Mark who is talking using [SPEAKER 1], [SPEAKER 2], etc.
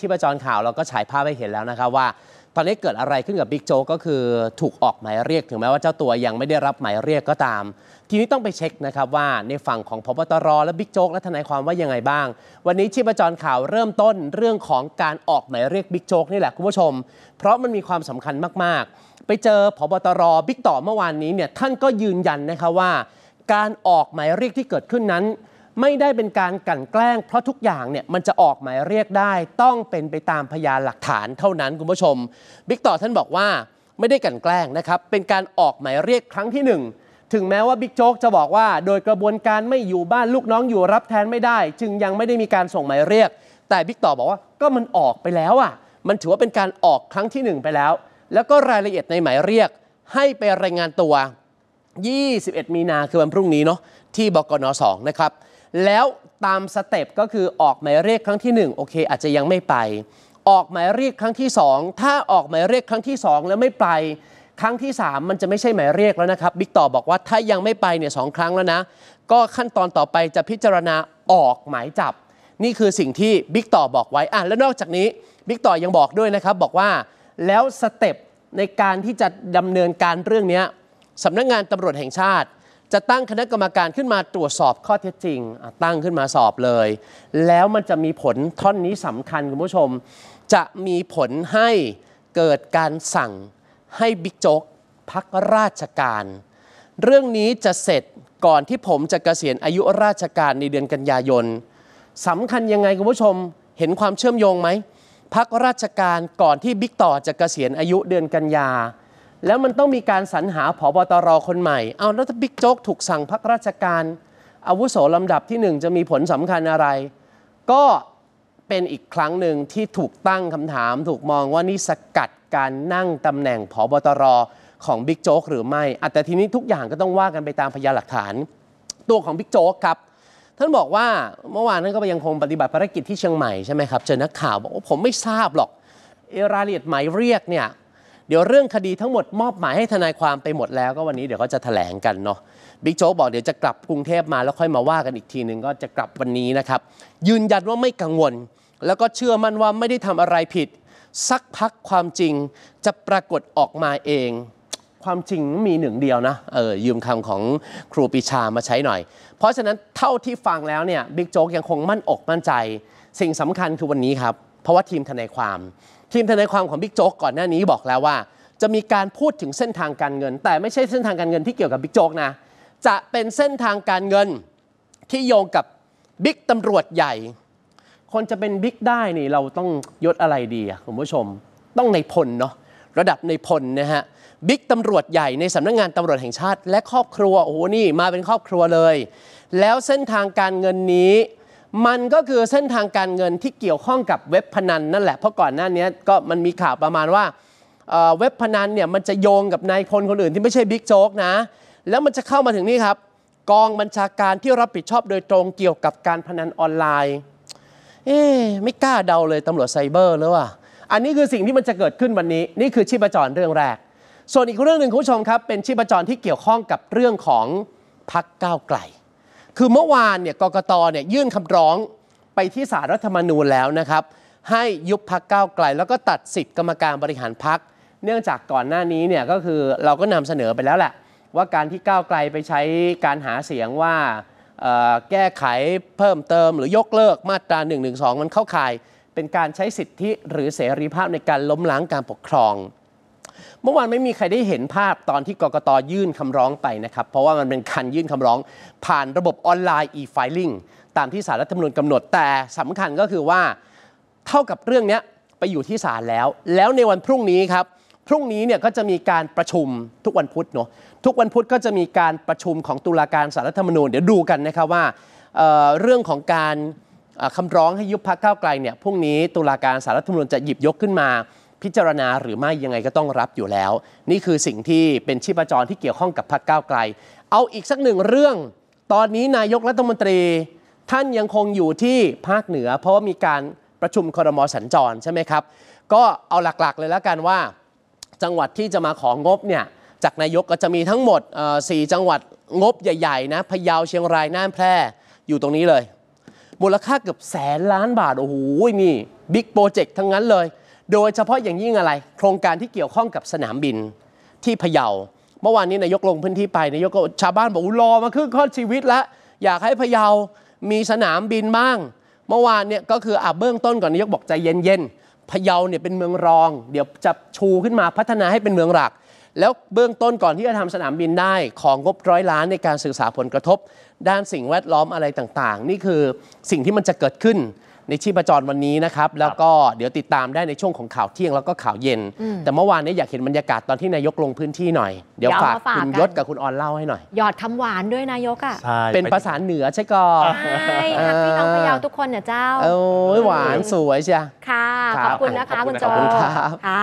[SPEAKER 1] ที่ประจรข่าวเราก็ฉายภาพให้เห็นแล้วนะครับว่า ตอนนี้เกิดอะไรขึ้นกับบิ๊กโจ๊กก็คือถูกออกหมายเรียกถึงแม้ว่าเจ้าตัวยังไม่ได้รับหมายเรียกก็ตาม ทีนี้ต้องไปเช็คนะครับว่าในฝั่งของพบตรและบิ๊กโจ๊กและทนายความว่ายังไงบ้าง วันนี้ชีพจรข่าวเริ่มต้นเรื่องของการออกหมายเรียกบิ๊กโจ๊กนี่แหละคุณผู้ชมเพราะมันมีความสำคัญมาก ๆ ไปเจอพบตรบิ๊กต่อเมื่อวานนี้เนี่ยท่านก็ยืนยันนะคะว่า การออกหมายเรียกที่เกิดขึ้นนั้นไม่ได้เป็นการกลั่นแกล้ง เพราะทุกอย่างเนี่ยมันจะออกหมายเรียกได้ ต้องเป็นไปตามพยานหลักฐานเท่านั้นคุณผู้ชมบิ๊กต่อท่านบอกว่าไม่ได้กลั่นแกล้งนะครับเป็นการออกหมายเรียกครั้งที่ 1 ถึงแม้ว่าบิ๊กโจ๊กจะบอกว่า โดยกระบวนการไม่อยู่บ้านลูกน้องอยู่รับแทนไม่ได้ จึงยังไม่ได้มีการส่งหมายเรียก แต่บิ๊กต่อบอกว่าก็มันออกไปแล้วอ่ะมันถือว่าเป็นการออกครั้งที่ 1 ไปแล้ว แล้วก็รายละเอียดในหมายเรียกให้ไปรายงานตัว 21 มีนาคือวันพรุ่งนี้เนาะที่บกน 2 นะครับแล้วตามสเต็ปก็คือออกหมายเรียกครั้งที่1โอเค อาจจะยังไม่ไป ออกหมายเรียกครั้งที่ 2 ถ้าออกหมายเรียกครั้งที่ 2 แล้วไม่ไป ครั้งที่ 3 มันจะไม่ใช่หมายเรียกแล้วนะครับ บิ๊กต่อบอกว่าถ้ายังไม่ไปเนี่ยสครั้งแล้วนะ ก็ขั้นตอนต่อไปจะพิจารณาออกหมายจับ นี่คือสิ่งที่บิ๊กต่อบอกไว้อ่ะแล้วนอกจากนี้บิ๊กต่อยังบอกด้วยนะครับบอกว่าแล้วสเต็ปในการที่จะดำเนินการเรื่องนี้สำนักงงานตำรวจแห่งชาติจะตั้งคณะกรรมการขึ้นมาตรวจสอบข้อเท็จจริง ตั้งขึ้นมาสอบเลย แล้วมันจะมีผลท่อนนี้สำคัญคุณผู้ชม จะมีผลให้เกิดการสั่งให้บิ๊กโจ๊กพักราชการ เรื่องนี้จะเสร็จก่อนที่ผมจะเกษียณอายุราชการในเดือนกันยายนสำคัญยังไงคุณผู้ชมเห็นความเชื่อมโยงไหมพักราชการก่อนที่บิ๊กต่อจะเกษียณอายุเดือนกันยาแล้วมันต้องมีการสรรหาผอบตรคนใหม่ เอาแล้วถ้าบิ๊กโจ๊กถูกสั่งพักราชการอาวุโสลำดับที่หนึ่งจะมีผลสำคัญอะไร ก็เป็นอีกครั้งหนึ่งที่ถูกตั้งคำถามถูกมองว่านี่สกัดการนั่งตำแหน่งผอบตรของบิ๊กโจ๊กหรือไม่ แต่ทีนี้ทุกอย่างก็ต้องว่ากันไปตามพยานหลักฐานตัวของบิ๊กโจ๊กครับ ท่านบอกว่าเมื่อวานนั้นก็ไปยังคงปฏิบัติภารกิจที่เชียงใหม่ใช่ไหมครับเจอนักข่าวบอกว่าผมไม่ทราบหรอกเอรายละเอียดหมายเรียกเนี่ยเดี๋ยวเรื่องคดีทั้งหมดมอบหมายให้ทนายความไปหมดแล้วก็วันนี้เดี๋ยวเขาจะแถลงกันเนาะบิ๊กโจ๊ก บอกเดี๋ยวจะกลับกรุงเทพมาแล้วค่อยมาว่ากันอีกทีหนึ่งก็จะกลับวันนี้นะครับ ยืนยันว่าไม่กังวล แล้วก็เชื่อมั่นว่าไม่ได้ทำอะไรผิด สักพักความจริง จะปรากฏออกมาเอง ความจริงมีหนึ่งเดียวนะเออยืมคำของครูปีชามาใช้หน่อย เพราะฉะนั้นเท่าที่ฟังแล้วเนี่ยบิ๊กโจ๊กยังคงมั่นอกมั่นใจสิ่งสำคัญคือวันนี้ครับเพราะว่าทีมทนายความทีมทนายความของบิ๊กโจ๊กก่อนหน้านี้บอกแล้วว่า จะมีการพูดถึงเส้นทางการเงิน แต่ไม่ใช่เส้นทางการเงินที่เกี่ยวกับบิ๊กโจ๊กนะ จะเป็นเส้นทางการเงินที่โยงกับบิ๊กตำรวจใหญ่ คนจะเป็นบิ๊กได้นี่เราต้องยศอะไรดีคุณผู้ชม ต้องในพลเนาะระดับในพลนะฮะบิ๊กตำรวจใหญ่ในสำนักงงานตำรวจแห่งชาติ และครอบครัวโอ้โห นี่ มาเป็นครอบครัวเลย แล้วเส้นทางการเงินนี้มันก็คือเส้นทางการเงินที่เกี่ยวข้องกับเว็บพนัน นั่นแหละ เพราะก่อนหน้านี้ก็มันมีข่าวประมาณว่าเว็บพนันเนี่ยมันจะโยงกับนายพลคนอื่นที่ไม่ใช่บิ๊กโจ๊กนะ แล้วมันจะเข้ามาถึงนี่ครับ กองบัญชาการที่รับผิดชอบโดยตรงเกี่ยวกับการพนันออนไลน์เอ๊ไม่กล้าเดาเลยตำรวจไซเบอร์เลยว่ะอันนี้คือสิ่งที่มันจะเกิดขึ้นวันนี้นี่คือชีพจรเรื่องแรก ส่วนอีกเรื่องหนึ่งคุณผู้ชมครับ เป็นชีพจรที่เกี่ยวข้องกับเรื่องของพักก้าวไกลคือเมื่อวานเนี่ยกกตเนี่ยยื่นคำร้องไปที่สารรัฐธรรมนูญแล้วนะครับ ให้ยุบพักก้าวไกล แล้วก็ตัดสิทธิ์กรรมการบริหารพัก เนื่องจากก่อนหน้านี้เนี่ยก็คือเราก็นำเสนอไปแล้วแหละ ว่าการที่ก้าวไกลไปใช้การหาเสียงว่าแก้ไขเพิ่มเติมหรือยกเลิกมาตรา1นึมันเข้าข่าย เป็นการใช้สิทธิหรือเสรีภาพในการล้มล้างการปกครองเมื่อวานไม่มีใครได้เห็นภาพตอนที่กกตยื่นคำร้องไปนะครับ เพราะว่ามันเป็นการยื่นคำร้อง ผ่านระบบออนไลน์ e-filing ตามที่สารรัฐธรรมนูญกำหนดแต่สำคัญก็คือว่าเท่ากับเรื่องนี้ไปอยู่ที่ศาลแล้ว แล้วในวันพรุ่งนี้ครับพรุ่งนี้เนี่ยก็จะมีการประชุมทุกวันพุธเนาะทุกวันพุธก็จะมีการประชุมของตุลาการสารรัฐธรรมนูญเดี๋ยวดูกันนะครับว่าเเรื่องของการคำร้องให้ยุบพักเก้าไกลเนี่ยพรุ่งนี้ตุลาการสารรัฐธรรมนูญจะหยิบยกขึ้นมาพิจารณาหรือไม่ยังไงก็ต้องรับอยู่แล้ว นี่คือสิ่งที่เป็นชีพจรที่เกี่ยวข้องกับพรรคก้าวไกล เอาอีกสักหนึ่งเรื่อง ตอนนี้นายกรัฐมนตรี ท่านยังคงอยู่ที่ภาคเหนือ เพราะว่ามีการประชุมครมสัญจรใช่ไหมครับ ก็เอาหลักๆ เลยแล้วกันว่า จังหวัดที่จะมาของงบเนี่ยจากนายกก็จะมีทั้งหมด4จังหวัดงบใหญ่ๆนะพะเยาเชียงรายน่านแพร่อยู่ตรงนี้เลยมูลค่าเกือบแสนล้านบาทโอ้โหนี่บิ๊กโปรเจกต์ทั้งนั้นเลยโดยเฉพาะอย่างยิ่งอะไร โครงการที่เกี่ยวข้องกับสนามบินที่พะเยา เมื่อวานนี้ นายกลงพื้นที่ไปนายกก็ชาวบ้านบอกรอมาครึ่งข้อชีวิตแล้วอยากให้พะเยามีสนามบินบ้าง เมื่อวานเนี่ยก็คืออ่ะเบื้องต้นก่อนนายกบอกใจเย็นๆพะเยาเนี่ยเป็นเมืองรอง เดี๋ยวจะชูขึ้นมาพัฒนาให้เป็นเมืองหลัก แล้วเบื้องต้นก่อนที่จะทำสนามบินได้ของงบร้อยล้านในการศึกษาผลกระทบ ด้านสิ่งแวดล้อมอะไรต่างๆ นี่คือสิ่งที่มันจะเกิดขึ้นในชีพจรวันนี้นะครับ แล้วก็เดี๋ยวติดตามได้ในช่วงของข่าวเที่ยงแล้วก็ข่าวเย็น แต่เมื่อวานนี้อยากเห็นบรรยากาศตอนที่นายกลงพื้นที่หน่อย เดี๋ยวฝากคุณยศกับคุณออนเล่าให้หน่อยหยอดคำหวานด้วยนายกอ่ะเป็นภาษาเหนือใช่ก็ใช่พี่น้องพี่ยาวทุกคนเนี่ยเจ้าโอ้ยหวานสวยใช่ค่ะขอบคุณนะคะคุณจจค่ะ